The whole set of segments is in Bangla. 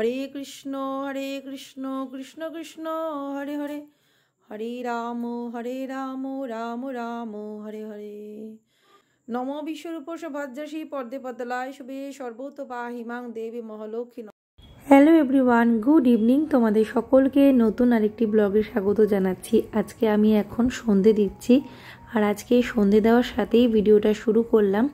হরে কৃষ্ণ হরে কৃষ্ণ কৃষ্ণ কৃষ্ণ হরে হরে হরে রাম হরে রাম রাম রাম হরে হরে নম বিশ্বরূপ সভাদ্যাসী পর্দে পতলায় শুভে সর্বত বা হিমাং দেবী মহলক্ষী হ্যালো এভরিওয়ান গুড ইভিনিং তোমাদের সকলকে নতুন আরেকটি ব্লগে স্বাগত জানাচ্ছি আজকে আমি এখন সন্ধে দিচ্ছি আর আজকে সন্ধে দেওয়ার সাথেই ভিডিওটা শুরু করলাম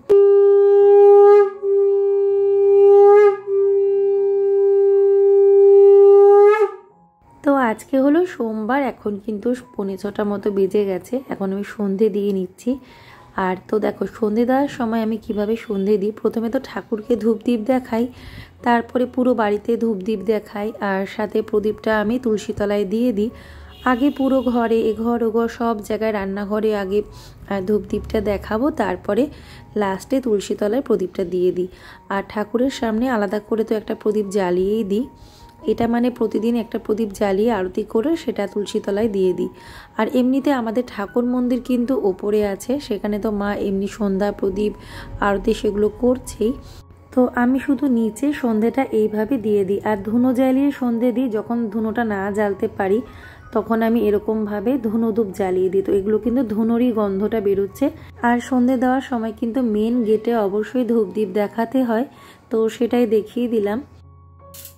আজকে হলো সোমবার এখন কিন্তু পনেরো ছটা মতো বেজে গেছে এখন আমি সন্ধে দিয়ে নিচ্ছি আর তো দেখো সন্ধে দেওয়ার সময় আমি কিভাবে সন্ধে দিই প্রথমে তো ঠাকুরকে ধূপ দ্বীপ দেখাই তারপরে পুরো বাড়িতে ধূপ দ্বীপ দেখাই আর সাথে প্রদীপটা আমি তুলসীতলায় দিয়ে দিই আগে পুরো ঘরে এ ও ওঘর সব জায়গায় রান্নাঘরে আগে ধূপ দ্বীপটা দেখাবো তারপরে লাস্টে তুলসীতলায় প্রদীপটা দিয়ে দিই আর ঠাকুরের সামনে আলাদা করে তো একটা প্রদীপ জ্বালিয়েই দিই এটা মানে প্রতিদিন একটা প্রদীপ জ্বালিয়ে আরতি করে সেটা তুলসীতলায় দিয়ে দিই আর এমনিতে আমাদের ঠাকুর মন্দির কিন্তু ওপরে আছে সেখানে তো মা এমনি সন্ধ্যা প্রদীপ আরতি সেগুলো করছেই তো আমি শুধু নিচে সন্ধেটা এইভাবে দিয়ে দিই আর ধুনো জ্বালিয়ে সন্ধে দিই যখন ধুনোটা না জ্বালতে পারি তখন আমি এরকমভাবে ধুনোধূপ জ্বালিয়ে দিই তো এগুলো কিন্তু ধুনোরই গন্ধটা বেরোচ্ছে আর সন্ধে দেওয়ার সময় কিন্তু মেন গেটে অবশ্যই ধূপদীপ দেখাতে হয় তো সেটাই দেখিয়ে দিলাম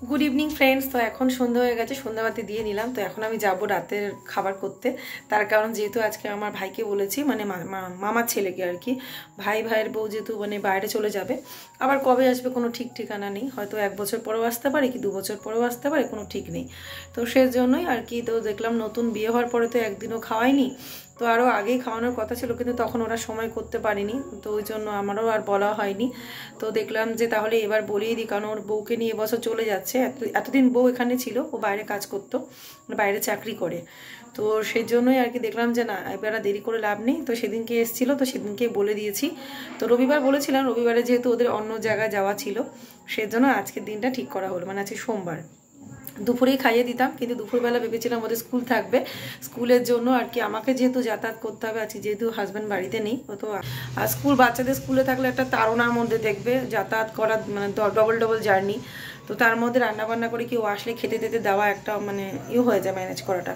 গুড ইভিনিং ফ্রেন্ডস তো এখন সন্ধ্যা হয়ে গেছে সন্ধ্যাবাতি দিয়ে নিলাম তো এখন আমি যাব রাতের খাবার করতে তার কারণ যেহেতু আজকে আমার ভাইকে বলেছি মানে মামার ছেলেকে আর কি ভাই ভাইয়ের বউ যেহেতু মানে বাইরে চলে যাবে আবার কবে আসবে কোনো ঠিক ঠিকানা নেই হয়তো এক বছর পরেও আসতে পারে কি দু বছর পরেও আসতে পারে কোনো ঠিক নেই তো সেজন্যই আর কি তো দেখলাম নতুন বিয়ে হওয়ার পরে তো একদিনও খাওয়াইনি তো আরও আগেই খাওয়ানোর কথা ছিল কিন্তু তখন ওরা সময় করতে পারেনি তো ওই জন্য আমারও আর বলা হয়নি তো দেখলাম যে তাহলে এবার বলেই দিই কারণ ওর বউকে নিয়ে এবছর চলে যাচ্ছে এত এতদিন বউ এখানে ছিল ও বাইরে কাজ করতো বাইরে চাকরি করে তো সেই জন্যই আর কি দেখলাম যে না এবার দেরি করে লাভ নেই তো সেদিনকে এসেছিলো তো সেদিনকে বলে দিয়েছি তো রবিবার বলেছিলাম রবিবারে যেহেতু ওদের অন্য জায়গায় যাওয়া ছিল সেজন্য আজকের দিনটা ঠিক করা হলো মানে আজকে সোমবার দুপুরেই খাইয়ে দিতাম কিন্তু দুপুরবেলা ভেবেছিলাম ওদের স্কুল থাকবে স্কুলের জন্য আর কি আমাকে যেহেতু যাতায়াত করতে হবে আজকে যেহেতু হাজব্যান্ড বাড়িতে নেই ও তো আর স্কুল বাচ্চাদের স্কুলে থাকলে একটা তাড়নার মধ্যে দেখবে যাতায়াত করার মানে ডবল ডবল জার্নি তো তার মধ্যে রান্না বান্না করে কেউ আসলে খেতে দিতে দেওয়া একটা মানে ইয়ে হয়ে যায় ম্যানেজ করাটা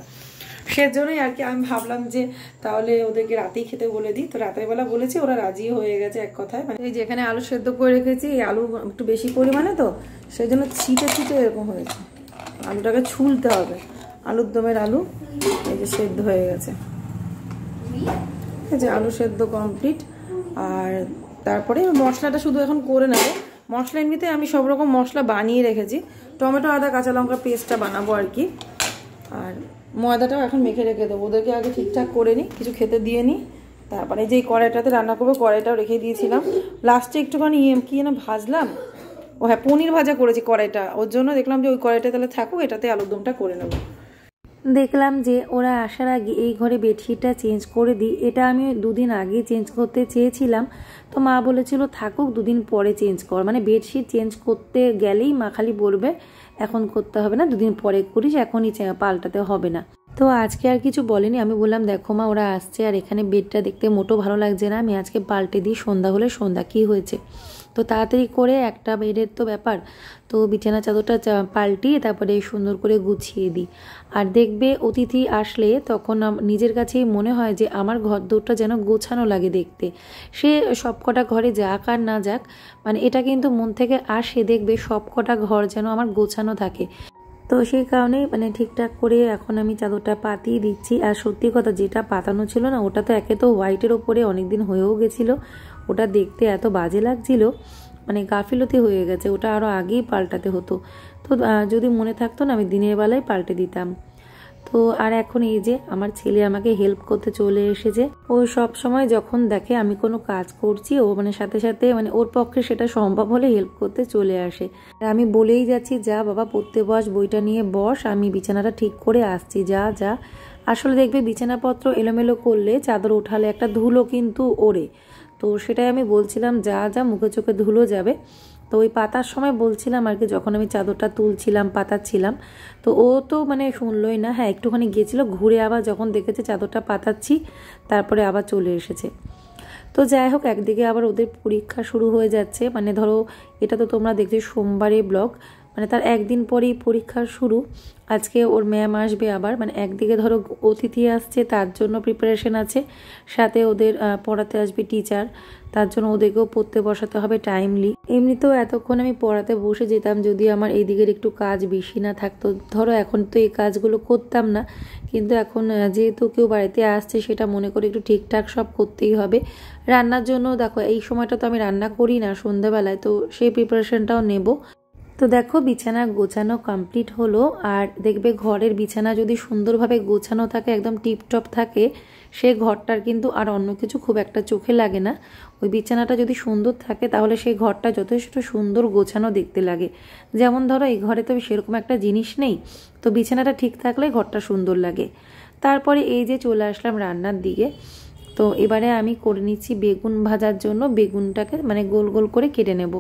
সেজন্যই আর কি আমি ভাবলাম যে তাহলে ওদেরকে রাতেই খেতে বলে দিই তো রাতের বেলা বলেছি ওরা রাজি হয়ে গেছে এক কথায় মানে এই যেখানে আলু সেদ্ধ করে রেখেছি আলু একটু বেশি পরিমাণে তো সেই জন্য ছিটে ছিটে এরকম হয়েছে আলুটাকে ছুলতে হবে আলুর দমের আলু এই যে সেদ্ধ হয়ে গেছে ঠিক আছে আলু সেদ্ধ কমপ্লিট আর তারপরে মশলাটা শুধু এখন করে নেব মশলা এমনিতে আমি সব রকম মশলা বানিয়ে রেখেছি টমেটো আদা কাঁচা লঙ্কা পেস্টটা বানাবো আর কি আর ময়দাটাও এখন মেখে রেখে দেবো ওদেরকে আগে ঠিকঠাক করে নিই কিছু খেতে দিয়ে নিই তারপরে যে কড়াইটাতে রান্না করবো কড়াইটাও রেখে দিয়েছিলাম লাস্টে একটুখানি ইয়ে, কি না ভাজলাম ও হ্যাঁ পনির ভাজা করেছি কড়াইটা ওর জন্য দেখলাম যে ওই কড়াইটা তাহলে থাকুক এটাতে আলুর দমটা করে নেবো দেখলাম যে ওরা আসার আগে এই ঘরে বেডশিটটা চেঞ্জ করে দিই এটা আমি দুদিন আগে চেঞ্জ করতে চেয়েছিলাম তো মা বলেছিল থাকুক দুদিন পরে চেঞ্জ কর মানে বেডশিট চেঞ্জ করতে গেলেই মা খালি বলবে এখন করতে হবে না দুদিন পরে করিস এখনই পাল্টাতে হবে না তো আজকে আর কিছু বলেনি আমি বললাম দেখো মা ওরা আসছে আর এখানে বেডটা দেখতে মোটো ভালো লাগছে না আমি আজকে পাল্টে দিই সন্ধ্যা হলে সন্ধ্যা কি হয়েছে তো তাড়াতাড়ি করে একটা বেডের তো ব্যাপার তো বিছানা চাদরটা পাল্টিয়ে তারপরে সুন্দর করে গুছিয়ে দিই আর দেখবে অতিথি আসলে তখন নিজের কাছেই মনে হয় যে আমার ঘর দৌড়টা যেন গোছানো লাগে দেখতে সে সব কটা ঘরে যাক আর না যাক মানে এটা কিন্তু মন থেকে আসে দেখবে সব কটা ঘর যেন আমার গোছানো থাকে তো সেই কারণে মানে ঠিকঠাক করে এখন আমি চাদরটা পাতিয়ে দিচ্ছি আর সত্যি কথা যেটা পাতানো ছিল না ওটা তো একে তো হোয়াইটের ওপরে অনেকদিন হয়েও গেছিলো ওটা দেখতে এত বাজে লাগছিল মানে গাফিলতি হয়ে গেছে ওটা আরও আগেই পাল্টাতে হতো তো যদি মনে থাকতো না আমি দিনের বেলায় পাল্টে দিতাম তো আর এখন এই যে আমার ছেলে আমাকে হেল্প করতে চলে এসেছে ও সব সময় যখন দেখে আমি কোনো কাজ করছি ও মানে সাথে সাথে মানে ওর পক্ষে সেটা সম্ভব হলে হেল্প করতে চলে আসে আমি বলেই যাচ্ছি যা বাবা পড়তে বস বইটা নিয়ে বস আমি বিছানাটা ঠিক করে আসছি যা যা আসলে দেখবে বিছানাপত্র এলোমেলো করলে চাদর উঠালে একটা ধুলো কিন্তু ওড়ে তো সেটাই আমি বলছিলাম যা যা মুখে চোখে ধুলো যাবে তো ওই পাতার সময় বলছিলাম আর কি যখন আমি চাদরটা তুলছিলাম পাতাচ্ছিলাম তো ও তো মানে শুনলোই না হ্যাঁ একটুখানি গিয়েছিল ঘুরে আবার যখন দেখেছে চাদরটা পাতাচ্ছি তারপরে আবার চলে এসেছে তো যাই হোক একদিকে আবার ওদের পরীক্ষা শুরু হয়ে যাচ্ছে মানে ধরো এটা তো তোমরা দেখছো সোমবারে ব্লগ মানে তার একদিন পরেই পরীক্ষার শুরু আজকে ওর ম্যাম আসবে আবার মানে একদিকে ধরো অতিথি আসছে তার জন্য প্রিপারেশন আছে সাথে ওদের পড়াতে আসবে টিচার তার জন্য ওদেরকেও পড়তে বসাতে হবে টাইমলি এমনিতেও এতক্ষণ আমি পড়াতে বসে যেতাম যদি আমার এদিকের একটু কাজ বেশি না থাকতো ধরো এখন তো এই কাজগুলো করতাম না কিন্তু এখন যেহেতু কেউ বাড়িতে আসছে সেটা মনে করে একটু ঠিকঠাক সব করতেই হবে রান্নার জন্য দেখো এই সময়টা তো আমি রান্না করি না সন্ধ্যাবেলায় তো সেই প্রিপারেশনটাও নেব তো দেখো বিছানা গোছানো কমপ্লিট হলো আর দেখবে ঘরের বিছানা যদি সুন্দরভাবে গোছানো থাকে একদম টিপটপ থাকে সে ঘরটার কিন্তু আর অন্য কিছু খুব একটা চোখে লাগে না ওই বিছানাটা যদি সুন্দর থাকে তাহলে সেই ঘরটা যথেষ্ট সুন্দর গোছানো দেখতে লাগে যেমন ধরো এই ঘরে তো সেরকম একটা জিনিস নেই তো বিছানাটা ঠিক থাকলে ঘরটা সুন্দর লাগে তারপরে এই যে চলে আসলাম রান্নার দিকে তো এবারে আমি করে নিচ্ছি বেগুন ভাজার জন্য বেগুনটাকে মানে গোল গোল করে কেটে নেব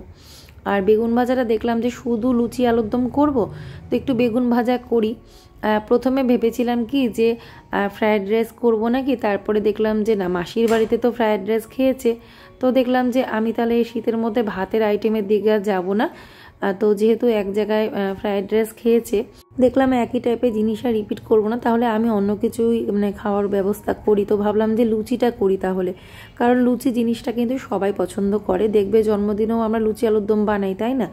আর বেগুন ভাজাটা দেখলাম যে শুধু লুচি আলুর দম করবো তো একটু বেগুন ভাজা করি প্রথমে ভেবেছিলাম কি যে ফ্রায়েড রাইস করবো নাকি তারপরে দেখলাম যে না মাসির বাড়িতে তো ফ্রায়েড রাইস খেয়েছে তো দেখলাম যে আমি তাহলে এই শীতের মধ্যে ভাতের আইটেমের দিকে আর যাবো না তো যেহেতু এক জায়গায় ফ্রায়েড রাইস খেয়েছে দেখলাম একই টাইপের জিনিস আর রিপিট করবো না তাহলে আমি অন্য কিছুই মানে খাওয়ার ব্যবস্থা করি তো ভাবলাম যে লুচিটা করি তাহলে কারণ লুচি জিনিসটা কিন্তু সবাই পছন্দ করে দেখবে জন্মদিনেও আমরা লুচি আলুর দম বানাই তাই না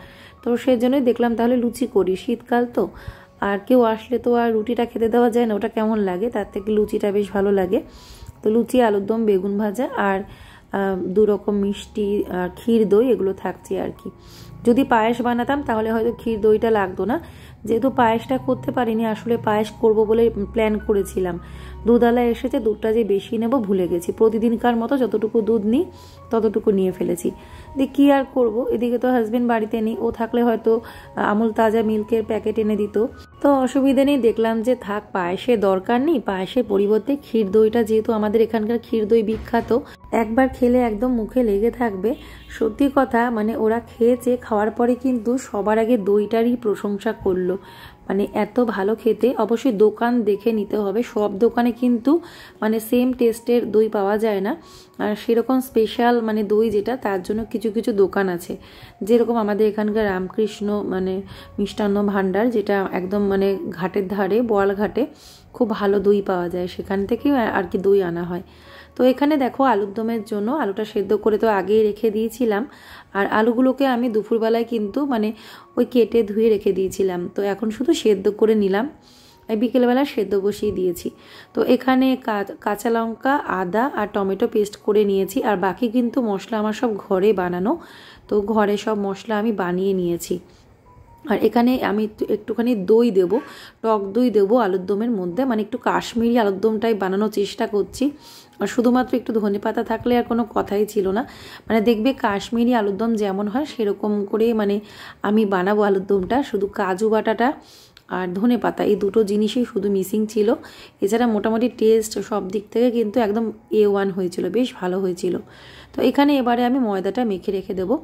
তো সেই জন্যই দেখলাম তাহলে লুচি করি শীতকাল তো আর কেউ আসলে তো আর রুটিটা খেতে দেওয়া যায় না ওটা কেমন লাগে তার থেকে লুচিটা বেশ ভালো লাগে তো লুচি আলুর দম বেগুন ভাজা আর দু রকম মিষ্টি ক্ষীর দই এগুলো থাকছে আর কি যদি পায়েস বানাতাম তাহলে হয়তো ক্ষীর দইটা লাগতো না যেহেতু পায়েসটা করতে পারিনি আসলে পায়েস করব বলে প্ল্যান করেছিলাম দুধালা এসেছে দুধটা যে বেশি নেব ভুলে গেছি প্রতিদিনকার মতো যতটুকু দুধ নিই ততটুকু নিয়ে ফেলেছি দিয়ে কী আর করব এদিকে তো হাজব্যান্ড বাড়িতে নেই ও থাকলে হয়তো আমুল তাজা মিল্কের প্যাকেট এনে দিত তো অসুবিধে নেই দেখলাম যে থাক পায়েসে দরকার নেই পায়েসের পরিবর্তে ক্ষীর দইটা যেহেতু আমাদের এখানকার ক্ষীর দই বিখ্যাত একবার খেলে একদম মুখে লেগে থাকবে সত্যি কথা মানে ওরা খেয়েছে খাওয়ার পরে কিন্তু সবার আগে দইটারই প্রশংসা করলো মানে এত ভালো খেতে অবশ্যই দোকান দেখে নিতে হবে সব দোকানে কিন্তু মানে সেম টেস্টের দই পাওয়া যায় না আর সেরকম স্পেশাল মানে দই যেটা তার জন্য কিছু কিছু দোকান আছে যেরকম আমাদের এখানকার রামকৃষ্ণ মানে মিষ্টান্ন ভাণ্ডার যেটা একদম মানে ঘাটের ধারে বোয়াল ঘাটে খুব ভালো দই পাওয়া যায় সেখান থেকে আর কি দই আনা হয় তো এখানে দেখো আলুর দমের জন্য আলুটা সেদ্ধ করে তো আগেই রেখে দিয়েছিলাম আর আলুগুলোকে আমি দুপুরবেলায় কিন্তু মানে ওই কেটে ধুয়ে রেখে দিয়েছিলাম তো এখন শুধু সেদ্ধ করে নিলাম এই বিকেলবেলা সেদ্ধ বসিয়ে দিয়েছি তো এখানে কাঁচা লঙ্কা আদা আর টমেটো পেস্ট করে নিয়েছি আর বাকি কিন্তু মশলা আমার সব ঘরে বানানো তো ঘরে সব মশলা আমি বানিয়ে নিয়েছি আর এখানে আমি একটুখানি দই দেব টক দই দেবো আলুর দমের মধ্যে মানে একটু কাশ্মীরি আলুর দমটাই বানানোর চেষ্টা করছি আর শুধুমাত্র একটু ধনে পাতা থাকলে আর কোনো কথাই ছিল না মানে দেখবে কাশ্মীরি আলুর দম যেমন হয় সেরকম করে মানে আমি বানাবো আলুর দমটা শুধু কাজু বাটাটা আর ধনে পাতা এই দুটো জিনিসই শুধু মিসিং ছিল এছাড়া মোটামুটি টেস্ট সব দিক থেকে কিন্তু একদম এ ওয়ান হয়েছিল বেশ ভালো হয়েছিল তো এখানে এবারে আমি ময়দাটা মেখে রেখে দেবো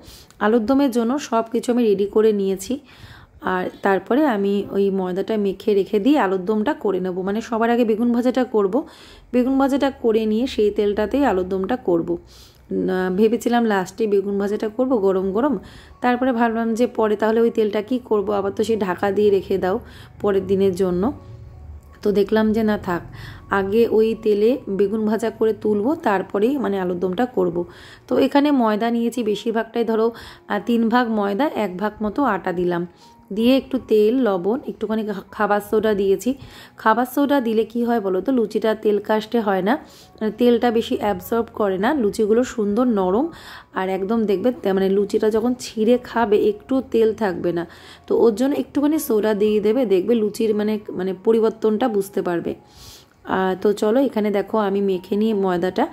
আলুর দমের জন্য সব কিছু আমি রেডি করে নিয়েছি আর তারপরে আমি ওই ময়দাটা মেখে রেখে দিয়ে আলুর দমটা করে নেব মানে সবার আগে বেগুন ভাজাটা করব বেগুন ভাজাটা করে নিয়ে সেই তেলটাতেই আলুর দমটা করব ভেবেছিলাম লাস্টে বেগুন ভাজাটা করব গরম গরম তারপরে ভাবলাম যে পরে তাহলে ওই তেলটা কি করব আবার তো সেই ঢাকা দিয়ে রেখে দাও পরের দিনের জন্য তো দেখলাম যে না থাক আগে ওই তেলে বেগুন ভাজা করে তুলবো তারপরেই মানে আলুর দমটা করব। তো এখানে ময়দা নিয়েছি বেশিরভাগটাই ধরো তিন ভাগ ময়দা এক ভাগ মতো আটা দিলাম দিয়ে একটু তেল লবণ একটুখানি খাবার সোডা দিয়েছি খাবার সোডা দিলে কি হয় বলো তো লুচিটা তেল কাস্টে হয় না মানে তেলটা বেশি অ্যাবজর্ব করে না লুচিগুলো সুন্দর নরম আর একদম দেখবে মানে লুচিটা যখন ছিঁড়ে খাবে একটু তেল থাকবে না তো ওর জন্য একটুখানি সোডা দিয়ে দেবে দেখবে লুচির মানে মানে পরিবর্তনটা বুঝতে পারবে তো চলো এখানে দেখো আমি মেখে নিয়ে ময়দাটা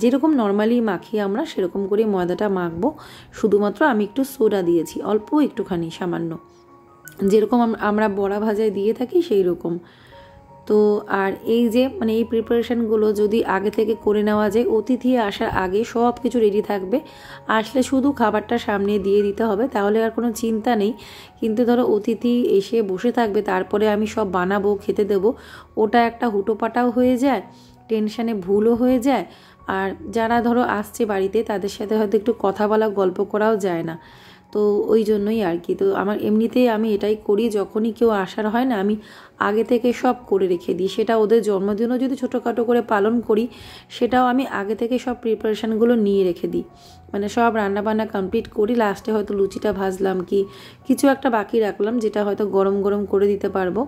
যেরকম নর্মালি মাখি আমরা সেরকম করে ময়দাটা মাখবো শুধুমাত্র আমি একটু সোডা দিয়েছি অল্প একটুখানি সামান্য যেরকম আমরা বড়া ভাজায় দিয়ে থাকি সেই রকম তো আর এই যে মানে এই প্রিপারেশানগুলো যদি আগে থেকে করে নেওয়া যায় অতিথি আসার আগে সব কিছু রেডি থাকবে আসলে শুধু খাবারটা সামনে দিয়ে দিতে হবে তাহলে আর কোনো চিন্তা নেই কিন্তু ধরো অতিথি এসে বসে থাকবে তারপরে আমি সব বানাবো খেতে দেব ওটা একটা হুটোপাটাও হয়ে যায় টেনশানে ভুলও হয়ে যায় আর যারা ধরো আসছে বাড়িতে তাদের সাথে হয়তো একটু কথা বলা গল্প করাও যায় না তো ওই জন্যই আর কি তো আমার এমনিতেই আমি এটাই করি যখনই কেউ আসার হয় না আমি আগে থেকে সব করে রেখে দিই সেটা ওদের জন্মদিনও যদি ছোটোখাটো করে পালন করি সেটাও আমি আগে থেকে সব প্রিপারেশানগুলো নিয়ে রেখে দিই মানে সব রান্নাবান্না কমপ্লিট করি লাস্টে হয়তো লুচিটা ভাজলাম কি কিছু একটা বাকি রাখলাম যেটা হয়তো গরম গরম করে দিতে পারবো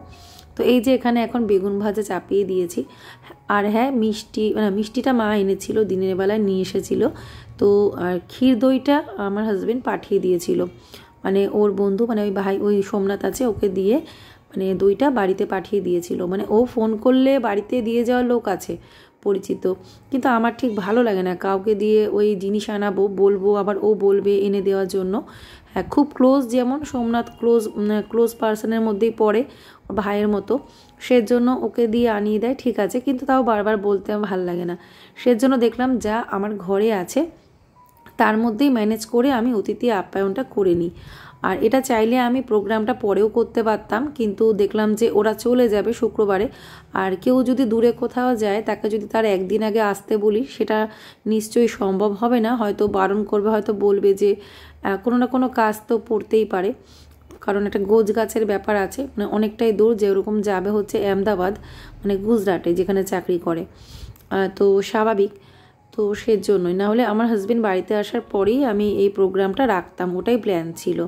তো এই যে এখানে এখন বেগুন ভাজা চাপিয়ে দিয়েছি আর হ্যাঁ মিষ্টি মানে মিষ্টিটা মা এনেছিল দিনের বেলায় নিয়ে এসেছিল তো আর ক্ষীর দইটা আমার হাজব্যান্ড পাঠিয়ে দিয়েছিল মানে ওর বন্ধু মানে ওই ভাই ওই সোমনাথ আছে ওকে দিয়ে মানে দইটা বাড়িতে পাঠিয়ে দিয়েছিল মানে ও ফোন করলে বাড়িতে দিয়ে যাওয়ার লোক আছে পরিচিত কিন্তু আমার ঠিক ভালো লাগে না কাউকে দিয়ে ওই জিনিস আনাবো বলবো আবার ও বলবে এনে দেওয়ার জন্য হ্যাঁ খুব ক্লোজ যেমন সোমনাথ ক্লোজ ক্লোজ পার্সনের মধ্যেই পড়ে ভাইয়ের মতো সেজন্য ওকে দিয়ে আনিয়ে দেয় ঠিক আছে কিন্তু তাও বারবার বলতে আমার ভালো লাগে না সেজন্য দেখলাম যা আমার ঘরে আছে তার মধ্যেই ম্যানেজ করে আমি অতিথি আপ্যায়নটা করে নিই আর এটা চাইলে আমি প্রোগ্রামটা পরেও করতে পারতাম কিন্তু দেখলাম যে ওরা চলে যাবে শুক্রবারে আর কেউ যদি দূরে কোথাও যায় তাকে যদি তার একদিন আগে আসতে বলি সেটা নিশ্চয়ই সম্ভব হবে না হয়তো বারণ করবে হয়তো বলবে যে কোনো না কোনো কাজ তো পড়তেই পারে কারণ একটা গোজ গাছের ব্যাপার আছে মানে অনেকটাই দূর যেরকম যাবে হচ্ছে আহমেদাবাদ মানে গুজরাটে যেখানে চাকরি করে তো স্বাভাবিক তো সেজন্যই না হলে আমার হাজব্যান্ড বাড়িতে আসার পরেই আমি এই প্রোগ্রামটা রাখতাম ওটাই প্ল্যান ছিল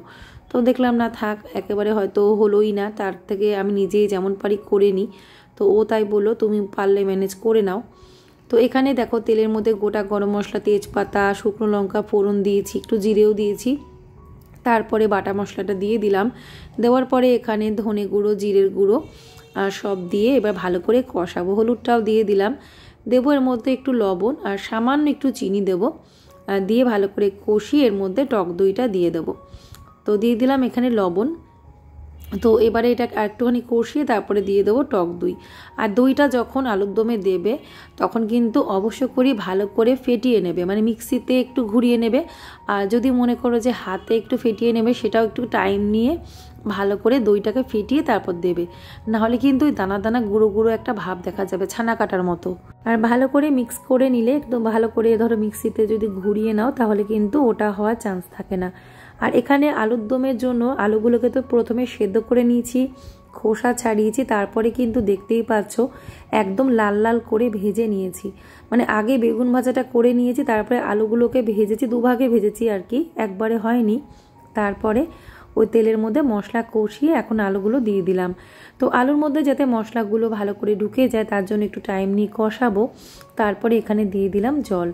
তো দেখলাম না থাক একেবারে হয়তো হলোই না তার থেকে আমি নিজেই যেমন পারি করে নিই তো ও তাই বললো তুমি পারলে ম্যানেজ করে নাও তো এখানে দেখো তেলের মধ্যে গোটা গরম মশলা তেজপাতা শুকনো লঙ্কা ফোড়ন দিয়েছি একটু জিরেও দিয়েছি তারপরে বাটা মশলাটা দিয়ে দিলাম দেওয়ার পরে এখানে ধনে গুঁড়ো জিরের গুঁড়ো সব দিয়ে এবার ভালো করে কষাবো হলুদটাও দিয়ে দিলাম দেবো এর মধ্যে একটু লবণ আর সামান্য একটু চিনি দেব দিয়ে ভালো করে কষিয়ে এর মধ্যে টক দইটা দিয়ে দেব তো দিয়ে দিলাম এখানে লবণ তো এবারে এটা একটুখানি কষিয়ে তারপরে দিয়ে দেবো টক দই আর দইটা যখন আলুর দমে দেবে তখন কিন্তু অবশ্য করি ভালো করে ফেটিয়ে নেবে মানে মিক্সিতে একটু ঘুরিয়ে নেবে আর যদি মনে করো যে হাতে একটু ফেটিয়ে নেবে সেটাও একটু টাইম নিয়ে ভালো করে দইটাকে ফেটিয়ে তারপর দেবে নাহলে কিন্তু ওই দানা দানা গুঁড়ো গুঁড়ো একটা ভাব দেখা যাবে ছানা কাটার মতো আর ভালো করে মিক্স করে নিলে একদম ভালো করে ধরো মিক্সিতে যদি ঘুরিয়ে নাও তাহলে কিন্তু ওটা হওয়ার চান্স থাকে না আর এখানে আলুর দমের জন্য আলুগুলোকে তো প্রথমে সেদ্ধ করে নিয়েছি খোসা ছাড়িয়েছি তারপরে কিন্তু দেখতেই পাচ্ছ একদম লাল লাল করে ভেজে নিয়েছি মানে আগে বেগুন ভাজাটা করে নিয়েছি তারপরে আলুগুলোকে ভেজেছি দুভাগে ভেজেছি আর কি একবারে হয়নি তারপরে ওই তেলের মধ্যে মশলা কষিয়ে এখন আলুগুলো দিয়ে দিলাম তো আলুর মধ্যে যাতে মশলাগুলো ভালো করে ঢুকে যায় তার জন্য একটু টাইম নিয়ে কষাবো তারপরে এখানে দিয়ে দিলাম জল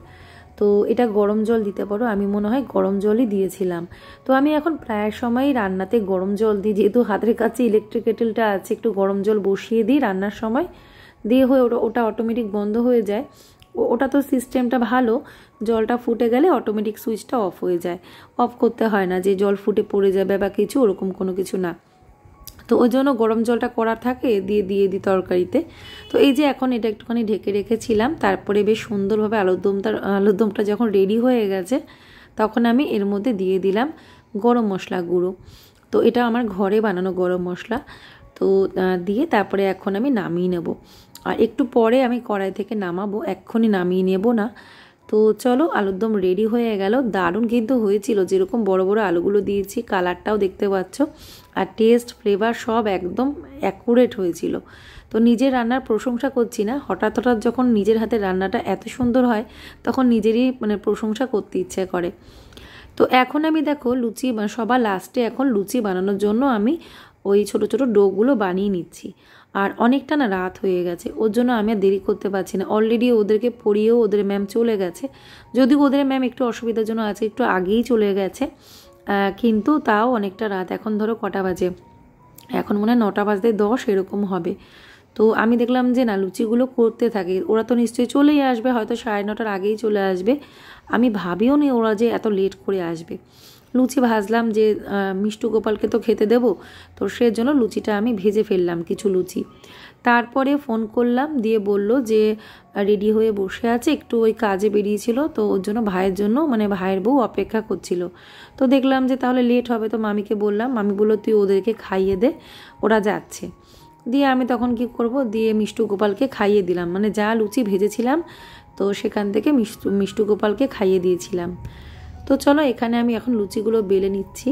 তো এটা গরম জল দিতে পারো আমি মনে হয় গরম জলই দিয়েছিলাম তো আমি এখন প্রায় সময় রান্নাতে গরম জল দিই যেহেতু হাতের কাছে ইলেকট্রিক কেটেলটা আছে একটু গরম জল বসিয়ে দিই রান্নার সময় দিয়ে হয়ে ওটা ওটা অটোমেটিক বন্ধ হয়ে যায় ওটা তো সিস্টেমটা ভালো জলটা ফুটে গেলে অটোমেটিক সুইচটা অফ হয়ে যায় অফ করতে হয় না যে জল ফুটে পড়ে যাবে বা কিছু ওরকম কোনো কিছু না তো ওই জন্য গরম জলটা করা থাকে দিয়ে দিয়ে দিই তরকারিতে তো এই যে এখন এটা একটুখানি ঢেকে রেখেছিলাম তারপরে বেশ সুন্দরভাবে আলুর দমটা আলুর দমটা যখন রেডি হয়ে গেছে তখন আমি এর মধ্যে দিয়ে দিলাম গরম মশলা গুঁড়ো তো এটা আমার ঘরে বানানো গরম মশলা তো দিয়ে তারপরে এখন আমি নামিয়ে নেব আর একটু পরে আমি কড়াই থেকে নামাবো এক্ষুনি নামিয়ে নেব না তো চলো আলুর দম রেডি হয়ে গেল দারুণ কিন্তু হয়েছিল যেরকম বড় বড় আলুগুলো দিয়েছি কালারটাও দেখতে পাচ্ছ আর টেস্ট ফ্লেভার সব একদম অ্যাকুরেট হয়েছিল তো নিজের রান্নার প্রশংসা করছি না হঠাৎ হঠাৎ যখন নিজের হাতে রান্নাটা এত সুন্দর হয় তখন নিজেরই মানে প্রশংসা করতে ইচ্ছে করে তো এখন আমি দেখো লুচি সবার লাস্টে এখন লুচি বানানোর জন্য আমি ওই ছোট ছোট ডোগুলো বানিয়ে নিচ্ছি আর অনেকটা না রাত হয়ে গেছে ওর জন্য আমি আর দেরি করতে পারছি না অলরেডি ওদেরকে পড়িয়েও ওদের ম্যাম চলে গেছে যদি ওদের ম্যাম একটু অসুবিধার জন্য আছে একটু আগেই চলে গেছে কিন্তু তাও অনেকটা রাত এখন ধরো কটা বাজে এখন মনে হয় নটা বাজতে দশ এরকম হবে তো আমি দেখলাম যে না লুচিগুলো করতে থাকে ওরা তো নিশ্চয়ই চলেই আসবে হয়তো সাড়ে নটার আগেই চলে আসবে আমি ভাবিও নি ওরা যে এত লেট করে আসবে লুচি ভাজলাম যে মিষ্টু গোপালকে তো খেতে দেব তো জন্য লুচিটা আমি ভেজে ফেললাম কিছু লুচি তারপরে ফোন করলাম দিয়ে বলল যে রেডি হয়ে বসে আছে একটু ওই কাজে বেরিয়েছিল তো ওর জন্য ভাইয়ের জন্য মানে ভাইয়ের বউ অপেক্ষা করছিল তো দেখলাম যে তাহলে লেট হবে তো মামিকে বললাম মামি বললো তুই ওদেরকে খাইয়ে দে ওরা যাচ্ছে দিয়ে আমি তখন কি করব দিয়ে মিষ্টু গোপালকে খাইয়ে দিলাম মানে যা লুচি ভেজেছিলাম তো সেখান থেকে মিষ্টু মিষ্টু গোপালকে খাইয়ে দিয়েছিলাম তো চলো এখানে আমি এখন লুচিগুলো বেলে নিচ্ছি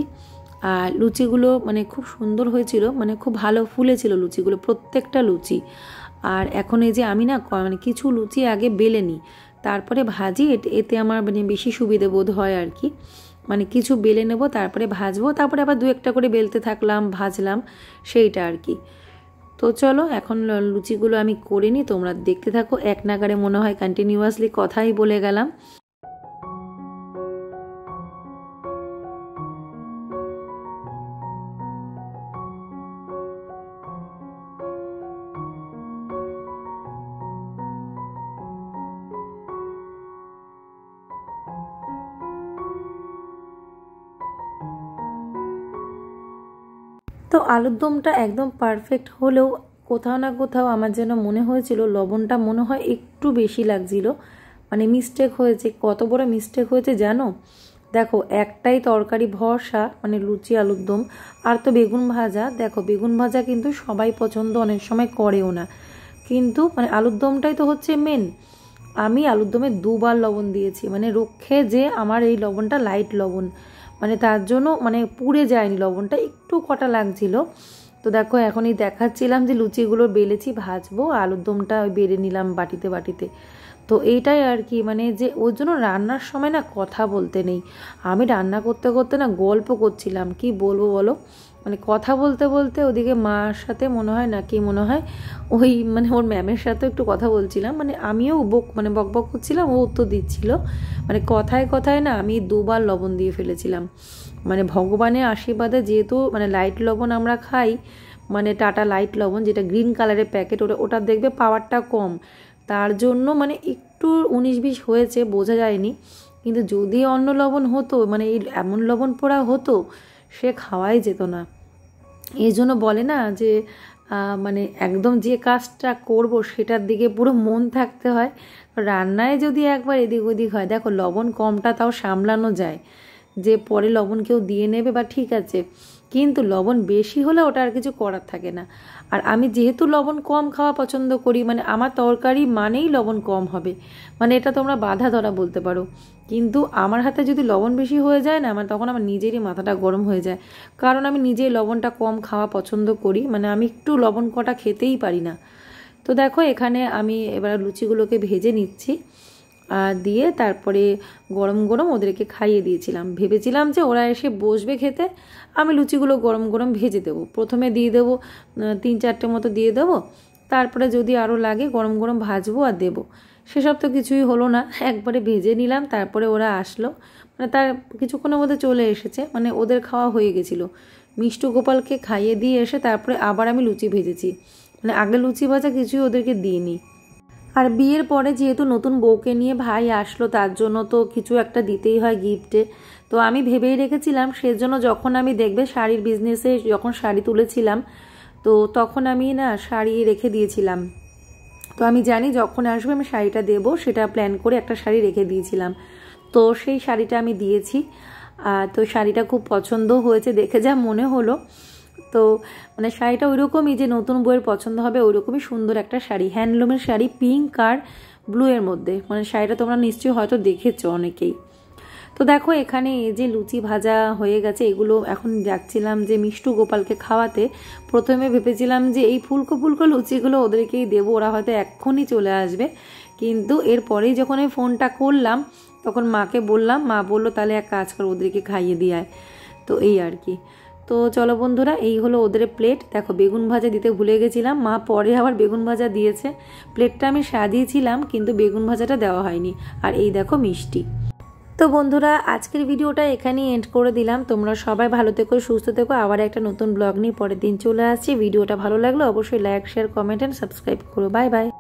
আর লুচিগুলো মানে খুব সুন্দর হয়েছিল মানে খুব ভালো ফুলেছিল লুচিগুলো প্রত্যেকটা লুচি আর এখন এই যে আমি না মানে কিছু লুচি আগে বেলে নিই তারপরে ভাজি এতে আমার মানে বেশি সুবিধে বোধ হয় আর কি মানে কিছু বেলে নেব তারপরে ভাজবো তারপরে আবার দু একটা করে বেলতে থাকলাম ভাজলাম সেইটা আর কি তো চলো এখন লুচিগুলো আমি করে নিই তোমরা দেখতে থাকো এক নাগারে মনে হয় কন্টিনিউয়াসলি কথাই বলে গেলাম তো আলুর দমটা একদম পারফেক্ট হলেও কোথাও না কোথাও আমার যেন মনে হয়েছিল লবণটা মনে হয় একটু বেশি লাগছিল মানে মিস্টেক হয়েছে কত বড় মিস্টেক হয়েছে জানো দেখো একটাই তরকারি ভরসা মানে লুচি আলুর দম আর তো বেগুন ভাজা দেখো বেগুন ভাজা কিন্তু সবাই পছন্দ অনেক সময় করেও না কিন্তু মানে আলুর দমটাই তো হচ্ছে মেন আমি আলুর দমে দুবার লবণ দিয়েছি মানে রক্ষে যে আমার এই লবণটা লাইট লবণ মানে তার জন্য মানে পুড়ে যায়নি লবণটা একটু কটা লাগছিল তো দেখো এখনই দেখাচ্ছিলাম যে লুচিগুলো বেলেছি ভাজবো আলুর দমটা বেড়ে নিলাম বাটিতে বাটিতে তো এইটাই আর কি মানে যে ওর জন্য রান্নার সময় না কথা বলতে নেই আমি রান্না করতে করতে না গল্প করছিলাম কি বলবো বলো মানে কথা বলতে বলতে ওদিকে মার সাথে মনে হয় নাকি মনে হয় ওই মানে ওর ম্যামের সাথেও একটু কথা বলছিলাম মানে আমিও বক মানে বক বক করছিলাম ও উত্তর দিচ্ছিল মানে কথায় কথায় না আমি দুবার লবণ দিয়ে ফেলেছিলাম মানে ভগবানের আশীর্বাদে যেহেতু মানে লাইট লবণ আমরা খাই মানে টাটা লাইট লবণ যেটা গ্রিন কালারের প্যাকেট ওটা ওটা দেখবে পাওয়ারটা কম তার জন্য মানে একটু উনিশ বিশ হয়েছে বোঝা যায়নি কিন্তু যদি অন্য লবণ হতো মানে এই এমন লবণ পোড়া হতো সে খাওয়াই যেত না এই জন্য বলে না যে মানে একদম যে কাজটা করব সেটার দিকে পুরো মন থাকতে হয় রান্নায় যদি একবার এদিক ওদিক হয় দেখো লবণ কমটা তাও সামলানো যায় যে পরে লবণ কেউ দিয়ে নেবে বা ঠিক আছে কিন্তু লবণ বেশি হলে ওটা আর কিছু করার থাকে না আর আমি যেহেতু লবণ কম খাওয়া পছন্দ করি মানে আমার তরকারি মানেই লবণ কম হবে মানে এটা তোমরা বাধা ধরা বলতে পারো কিন্তু আমার হাতে যদি লবণ বেশি হয়ে যায় না মানে তখন আমার নিজেরই মাথাটা গরম হয়ে যায় কারণ আমি নিজেই লবণটা কম খাওয়া পছন্দ করি মানে আমি একটু লবণ কটা খেতেই পারি না তো দেখো এখানে আমি এবার লুচিগুলোকে ভেজে নিচ্ছি দিয়ে তারপরে গরম গরম ওদেরকে খাইয়ে দিয়েছিলাম ভেবেছিলাম যে ওরা এসে বসবে খেতে আমি লুচিগুলো গরম গরম ভেজে দেবো প্রথমে দিয়ে দেবো তিন চারটে মতো দিয়ে দেবো তারপরে যদি আরও লাগে গরম গরম ভাজবো আর দেবো সেসব তো কিছুই হলো না একবারে ভেজে নিলাম তারপরে ওরা আসলো মানে তার কিছুক্ষণের মধ্যে চলে এসেছে মানে ওদের খাওয়া হয়ে গেছিলো মিষ্টু গোপালকে খাইয়ে দিয়ে এসে তারপরে আবার আমি লুচি ভেজেছি মানে আগে লুচি ভাজা কিছুই ওদেরকে দিইনি আর বিয়ের পরে যেহেতু নতুন বউকে নিয়ে ভাই আসলো তার জন্য তো কিছু একটা দিতেই হয় গিফটে তো আমি ভেবেই রেখেছিলাম সেজন্য যখন আমি দেখবে শাড়ির বিজনেসে যখন শাড়ি তুলেছিলাম তো তখন আমি না শাড়ি রেখে দিয়েছিলাম তো আমি জানি যখন আসবে আমি শাড়িটা দেব সেটা প্ল্যান করে একটা শাড়ি রেখে দিয়েছিলাম তো সেই শাড়িটা আমি দিয়েছি তো শাড়িটা খুব পছন্দ হয়েছে দেখে যা মনে হলো তো মানে শাড়িটা ওইরকমই যে নতুন বইয়ের পছন্দ হবে ওইরকমই সুন্দর একটা শাড়ি হ্যান্ডলুমের শাড়ি পিঙ্ক আর ব্লু এর মধ্যে মানে শাড়িটা তোমরা নিশ্চয়ই হয়তো দেখেছ অনেকেই তো দেখো এখানে এই যে লুচি ভাজা হয়ে গেছে এগুলো এখন যাচ্ছিলাম যে মিষ্টু গোপালকে খাওয়াতে প্রথমে ভেবেছিলাম যে এই ফুলকো ফুলকো লুচিগুলো ওদেরকেই দেবো ওরা হয়তো এক্ষুনি চলে আসবে কিন্তু এরপরেই যখন আমি ফোনটা করলাম তখন মাকে বললাম মা বললো তাহলে এক কাজ কর ওদেরকে খাইয়ে দিয়ে তো এই আর কি তো চলো বন্ধুরা এই হলো ওদের প্লেট দেখো বেগুন ভাজা দিতে ভুলে গেছিলাম মা পরে আবার বেগুন ভাজা দিয়েছে প্লেটটা আমি সাজিয়েছিলাম কিন্তু বেগুন ভাজাটা দেওয়া হয়নি আর এই দেখো মিষ্টি তো বন্ধুরা আজকের ভিডিওটা এখানেই এন্ড করে দিলাম তোমরা সবাই ভালো থেকো সুস্থ থেকো আবার একটা নতুন ব্লগ নিয়ে পরের দিন চলে আসছি ভিডিওটা ভালো লাগলো অবশ্যই like share comment and subscribe করো বাই বাই